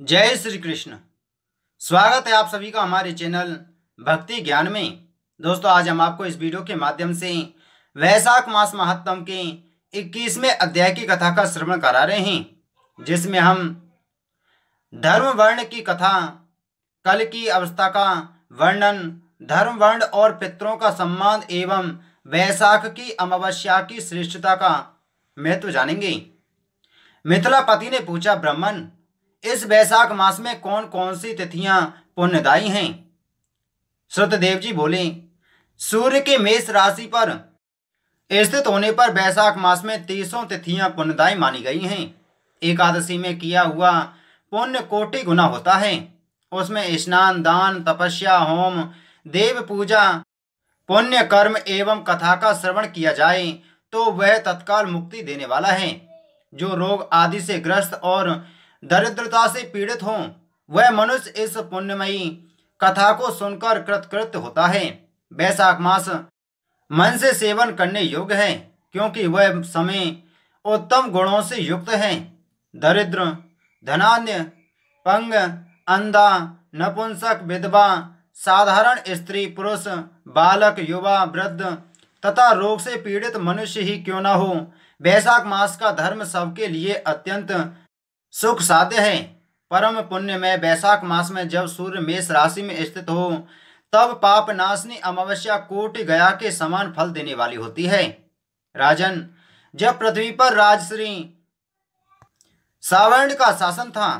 जय श्री कृष्ण स्वागत है आप सभी का हमारे चैनल भक्ति ज्ञान में दोस्तों आज हम आपको इस वीडियो के माध्यम से वैशाख मास महात्म के 21वें अध्याय की कथा का श्रवण करा रहे हैं जिसमें हम धर्म वर्ण की कथा कल की अवस्था का वर्णन धर्म वर्ण और पितरों का सम्मान एवं वैशाख की अमावस्या की श्रेष्ठता का महत्व जानेंगे मिथिलापति ने पूछा ब्राह्मण इस वैशाख मास में कौन कौन सी तिथियां पुण्यदायी हैं श्रुतदेव जी बोले सूर्य के मेष राशि पर स्थित होने पर वैशाख मास में तीसों तिथियां पुण्यदायी मानी गई हैं एकादशी में किया हुआ पुण्य कोटि गुना होता है उसमें स्नान दान तपस्या होम देव पूजा पुण्य कर्म एवं कथा का श्रवण किया जाए तो वह तत्काल मुक्ति देने वाला है जो रोग आदि से ग्रस्त और दरिद्रता से पीड़ित हों वह मनुष्य इस पुण्यमयी कथा को सुनकर कृतकृत होता है वैशाख मास मन से सेवन करने योग्य है क्योंकि वह समय उत्तम गुणों से युक्त है दरिद्र धनान्य पंग अंधा नपुंसक विधवा साधारण स्त्री पुरुष बालक युवा वृद्ध तथा रोग से पीड़ित मनुष्य ही क्यों न हो वैशाख मास का धर्म सबके लिए अत्यंत सुख साध्य है परम पुण्य में वैशाख मास में जब सूर्य मेष राशि में स्थित हो तब पाप नाशनी अमावस्या कोटि गया के समान फल देने वाली होती है राजन जब पृथ्वी पर राजश्री सावर्ण का शासन था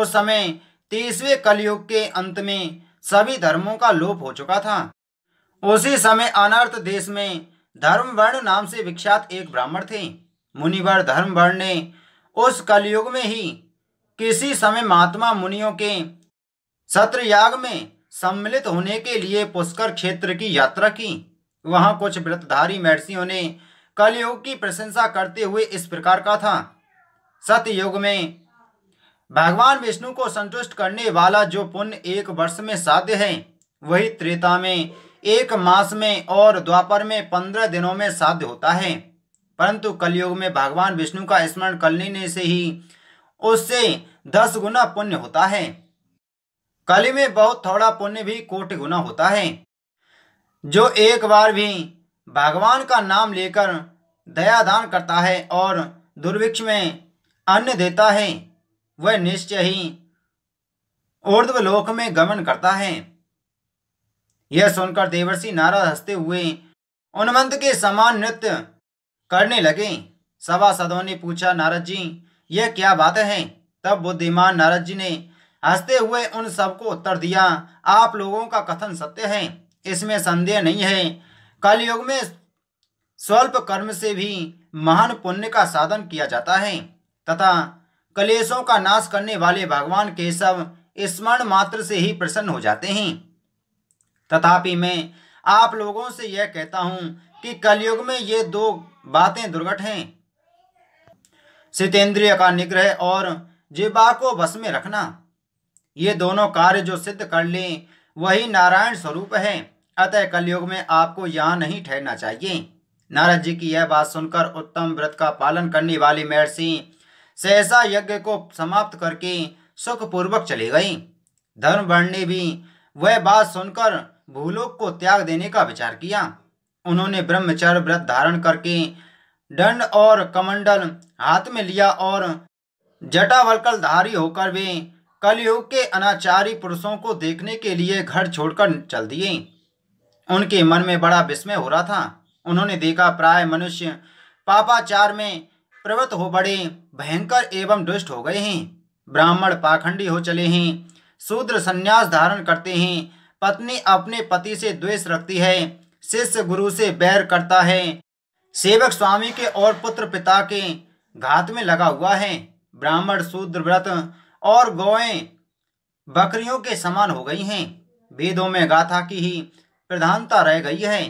उस समय तीसवें कलयुग के अंत में सभी धर्मों का लोप हो चुका था उसी समय अनर्थ देश में धर्मवर्ण नाम से विख्यात एक ब्राह्मण थे मुनिवर धर्मवर्ण ने उस कलयुग में ही किसी समय महात्मा मुनियों के याग में सम्मिलित होने के लिए पुष्कर क्षेत्र की यात्रा की वहां कुछ व्रतधारी महर्षियों ने कलयुग की प्रशंसा करते हुए इस प्रकार का था सतयुग में भगवान विष्णु को संतुष्ट करने वाला जो पुण्य एक वर्ष में साध्य है वही त्रेता में एक मास में और द्वापर में पंद्रह दिनों में साध्य होता है परंतु कलयुग में भगवान विष्णु का स्मरण करने से ही उससे दस गुना पुण्य होता है कलि में बहुत थोड़ा पुण्य भी कोटि गुना होता है जो एक बार भी भगवान का नाम लेकर दया दान करता है और दुर्भिक्ष में अन्न देता है वह निश्चय ही ऊर्ध्वलोक में गमन करता है यह सुनकर देवर्षि नारद हंसते हुए उन्मंत के समान नृत्य करने लगे सभा सदों ने पूछा नारद जी यह क्या बात है तब बुद्धिमान नारद जी ने हंसते हुए उन सबको उत्तर दिया आप लोगों का कथन सत्य है इसमें संदेह नहीं है कलयुग में स्वल्प कर्म से भी महान पुण्य का साधन किया जाता है तथा कलेशों का नाश करने वाले भगवान केशव स्मरण मात्र से ही प्रसन्न हो जाते हैं तथापि मैं आप लोगों से यह कहता हूँ कि कलयुग में ये दो बातें दुर्घट हैं सितेंद्रिय का निग्रह और जीवा को बस में रखना ये दोनों कार्य जो सिद्ध कर लें वही नारायण स्वरूप है अतः कलयुग में आपको यहाँ नहीं ठहरना चाहिए नारद जी की यह बात सुनकर उत्तम व्रत का पालन करने वाली महर्षि सहसा यज्ञ को समाप्त करके सुखपूर्वक चले गई धर्मवर्ण ने भी वह बात सुनकर भूलोक को त्याग देने का विचार किया उन्होंने ब्रह्मचर्य व्रत धारण करके दंड और कमंडल हाथ में लिया और जटावलकलधारी होकर वे कलयुग के अनाचारी पुरुषों को देखने के लिए घर छोड़कर चल दिए उनके मन में बड़ा विस्मय हो रहा था उन्होंने देखा प्राय मनुष्य पापाचार में प्रवृत्त हो बड़े भयंकर एवं दुष्ट हो गए हैं ब्राह्मण पाखंडी हो चले हैं शूद्र संन्यास धारण करते हैं पत्नी अपने पति से द्वेष रखती है शिष्य गुरु से बैर करता है सेवक स्वामी के और पुत्र पिता के घात में लगा हुआ है ब्राह्मण शूद्र व्रत और गौएं बकरियों के समान हो गई हैं वेदों में गाथा की ही प्रधानता रह गई है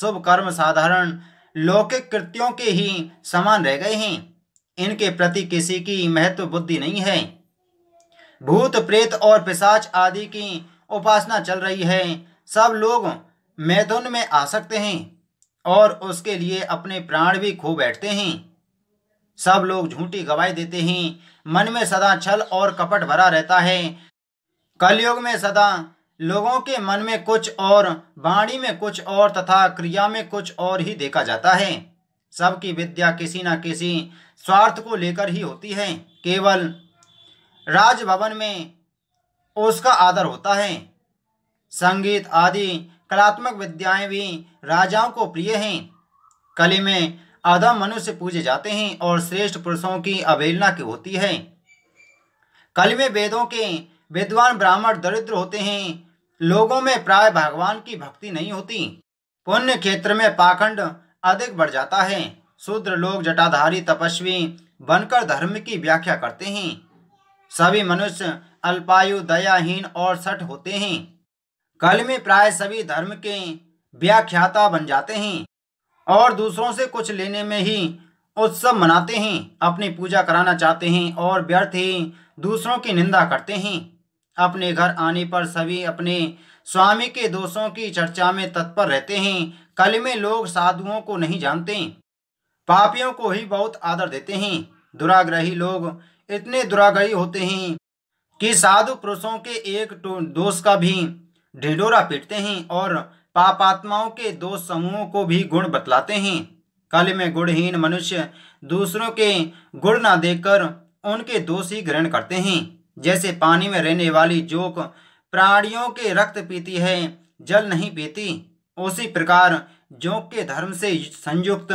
शुभ कर्म साधारण लौकिक कृत्यों के ही समान रह गए हैं इनके प्रति किसी की महत्व बुद्धि नहीं है भूत प्रेत और पिशाच आदि की उपासना चल रही है सब लोग मैथुन में आ सकते हैं और उसके लिए अपने प्राण भी खो बैठते हैं सब लोग झूठी गवाही देते हैं मन में सदा छल और कपट भरा रहता है कलयुग में सदा लोगों के मन में कुछ और वाणी में कुछ और तथा क्रिया में कुछ और ही देखा जाता है सबकी विद्या किसी न किसी स्वार्थ को लेकर ही होती है केवल राजभवन में उसका आदर होता है संगीत आदि कलात्मक विद्याएं भी राजाओं को प्रिय हैं कली में आधा मनुष्य पूजे जाते हैं और श्रेष्ठ पुरुषों की अवहेलना की होती है कली में वेदों के विद्वान ब्राह्मण दरिद्र होते हैं लोगों में प्राय भगवान की भक्ति नहीं होती पुण्य क्षेत्र में पाखंड अधिक बढ़ जाता है शूद्र लोग जटाधारी तपस्वी बनकर धर्म की व्याख्या करते हैं सभी मनुष्य अल्पायु दयाहीन और सठ होते हैं कल में प्राय सभी धर्म के व्याख्याता बन जाते हैं और दूसरों से कुछ लेने में ही उत्सव मनाते हैं अपनी पूजा कराना चाहते हैं और व्यर्थ ही दूसरों की निंदा करते हैं अपने घर आने पर सभी अपने स्वामी के दोषों की चर्चा में तत्पर रहते हैं कल में लोग साधुओं को नहीं जानते पापियों को ही बहुत आदर देते हैं दुराग्रही लोग इतने दुराग्रही होते हैं कि साधु पुरुषों के एक दोष का भी ढिडोरा पीटते हैं और पाप आत्माओं के दो समूहों को भी गुण बतलाते हैं कल में गुणहीन मनुष्य दूसरों के गुण ना देखकर उनके दोष ही ग्रहण करते हैं जैसे पानी में रहने वाली जोक प्राणियों के रक्त पीती है जल नहीं पीती उसी प्रकार जोक के धर्म से संयुक्त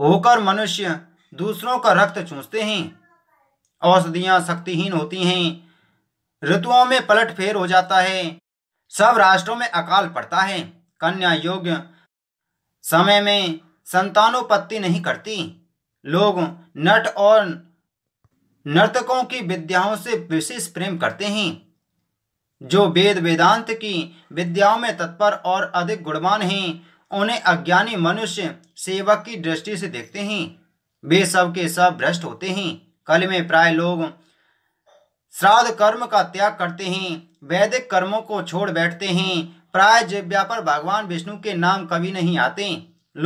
होकर मनुष्य दूसरों का रक्त चूसते हैं औषधियाँ शक्तिहीन होती हैं ऋतुओं में पलट फेर हो जाता है सब राष्ट्रों में अकाल पड़ता है कन्या योग्य समय में संतानोपत्ति नहीं करती लोग नट और नर्तकों की विद्याओं से विशेष प्रेम करते हैं जो वेद वेदांत की विद्याओं में तत्पर और अधिक गुणवान हैं उन्हें अज्ञानी मनुष्य सेवक की दृष्टि से देखते हैं वे सब के सब भ्रष्ट होते हैं कल में प्राय लोग श्राद्ध कर्म का त्याग करते हैं वैदिक कर्मों को छोड़ बैठते हैं प्राय जिव्या पर भगवान विष्णु के नाम कभी नहीं आते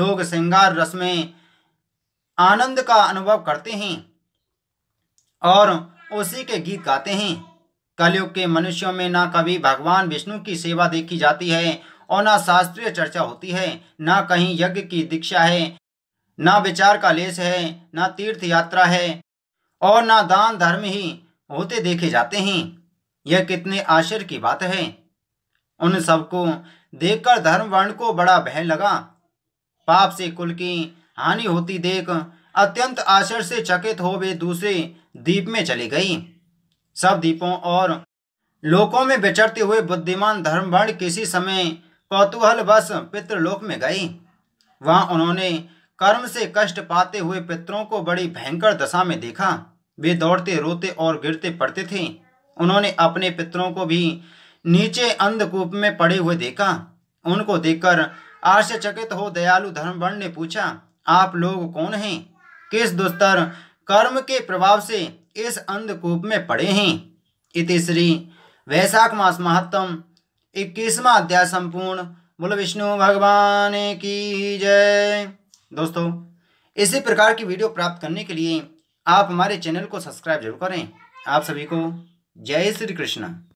लोग श्रृंगार रस में आनंद का अनुभव करते हैं और उसी के गीत गाते हैं कलयुग के मनुष्यों में ना कभी भगवान विष्णु की सेवा देखी जाती है और ना शास्त्रीय चर्चा होती है ना कहीं यज्ञ की दीक्षा है ना विचार का लेस है ना तीर्थ यात्रा है और ना दान धर्म ही होते देखे जाते हैं यह कितने आश्चर्य की बात है उन सबको देखकर धर्म वर्ण को बड़ा भय लगा पाप से कुल की हानि होती देख अत्यंत आश्चर्य से चकित हो वे दूसरे दीप में चली गई सब दीपों और लोकों में बिचरते हुए बुद्धिमान धर्मवर्ण किसी समय कौतूहल बस पितृलोक में गई वहां उन्होंने कर्म से कष्ट पाते हुए पितरों को बड़ी भयंकर दशा में देखा वे दौड़ते रोते और गिरते पड़ते थे उन्होंने अपने पितरों को भी नीचे अंधकूप में पड़े हुए देखा उनको देखकर आश्चर्यचकित हो दयालु धर्मवर्ण ने पूछा आप लोग कौन हैं किस दुस्तर कर्म के प्रभाव से इस अंधकूप में पड़े हैं इति श्री वैशाख मास महात्म इक्कीसवा अध्याय संपूर्ण बोल विष्णु भगवान की जय दोस्तों इसी प्रकार की वीडियो प्राप्त करने के लिए आप हमारे चैनल को सब्सक्राइब जरूर करें आप सभी को जय श्री कृष्णा